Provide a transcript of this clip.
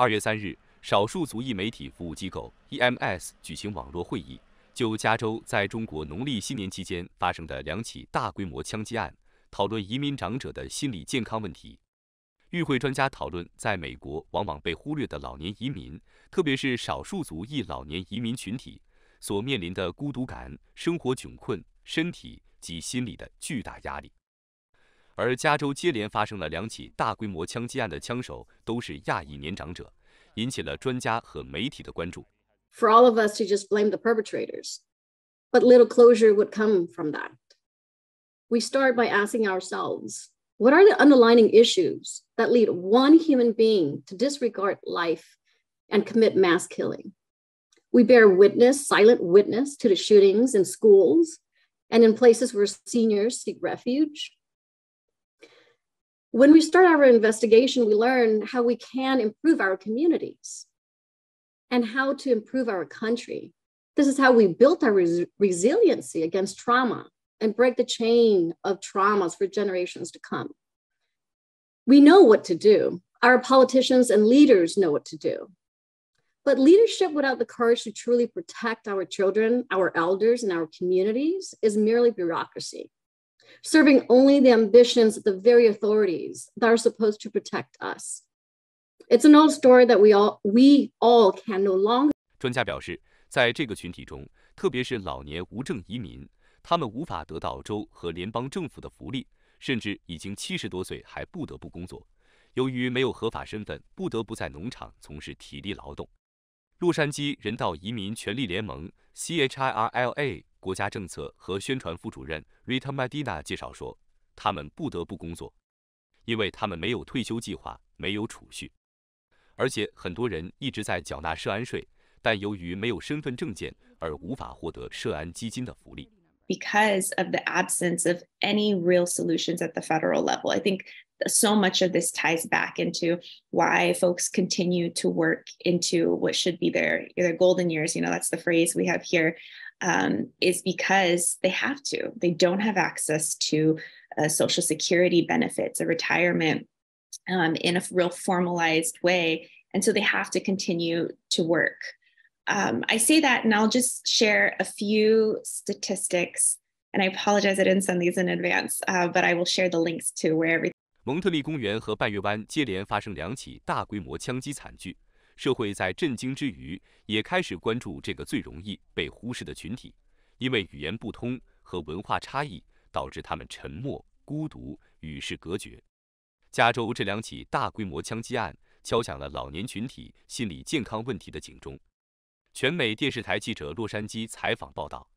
二月三日，少数族裔媒体服务机构 EMS 举行网络会议，就加州在中国农历新年期间发生的两起大规模枪击案，讨论移民长者的心理健康问题。与会专家讨论，在美国往往被忽略的老年移民，特别是少数族裔老年移民群体所面临的孤独感、生活窘困、身体及心理的巨大压力。而加州接连发生了两起大规模枪击案的枪手都是亚裔年长者，引起了专家和媒体的关注。For all of us to just blame the perpetrators, but little closure would come from that. We start by asking ourselves, what are the underlying issues that lead one human being to disregard life and commit mass killing? We bear witness, silent witness to the shootings in schools and in places where seniors seek refuge when we start our investigation, we learn how we can improve our communities and how to improve our country. This is how we built our res- resiliency against trauma and break the chain of traumas for generations to come. We know what to do. Our politicians and leaders know what to do. But leadership without the courage to truly protect our children, our elders, and our communities is merely bureaucracy. serving only the ambitions of the very authorities that are supposed to protect us. It's an old story that we all we all can no longer. 专家表示，在这个群体中，特别是老年无证移民，他们无法得到州和联邦政府的福利，甚至已经七十多岁还不得不工作。由于没有合法身份，不得不在农场从事体力劳动。洛杉矶人道移民权利联盟 （CHIRLA）。国家政策和宣传副主任 Rita Medina 介绍说，他们不得不工作，因为他们没有退休计划，没有储蓄，而且很多人一直在缴纳涉安税，但由于没有身份证件而无法获得涉安基金的福利。so much of this ties back into why folks continue to work into what should be their their golden years you know that's the phrase we have here um, is because they have to they don't have access to uh, social security benefits a retirement um, in a real formalized way and so they have to continue to work um, i say that and i'll just share a few statistics and I apologize I didn't send these in advance, uh, but I will share the links to where everything 蒙特利公园和半月湾接连发生两起大规模枪击惨剧，社会在震惊之余，也开始关注这个最容易被忽视的群体，因为语言不通和文化差异，导致他们沉默、孤独、与世隔绝。加州这两起大规模枪击案敲响了老年群体心理健康问题的警钟。全美电视台记者洛杉矶采访报道。